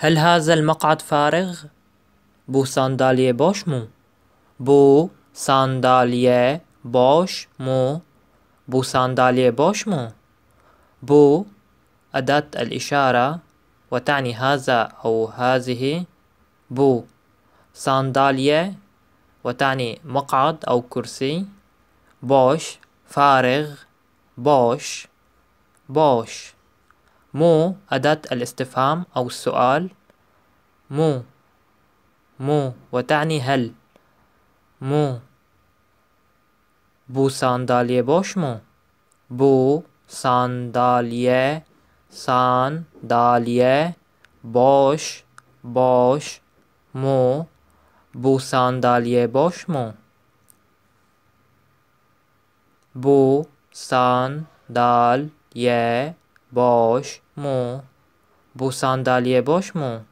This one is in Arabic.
هل هذا المقعد فارغ؟ بو ساندالية بوش مو بو ساندالية بوش مو بو ساندالية بوش مو بو أداة الإشارة وتعني هذا أو هذه بو ساندالية وتعني مقعد أو كرسي بوش فارغ بوش بوش مو أداة الاستفهام أو السؤال مو مو وتعني هل مو بو ساندالية بوش مو بو ساندالية ساندالية بوش بوش مو بو ساندالية بوش مو بو ساندالية Boş mu? Bu sandalye boş mu?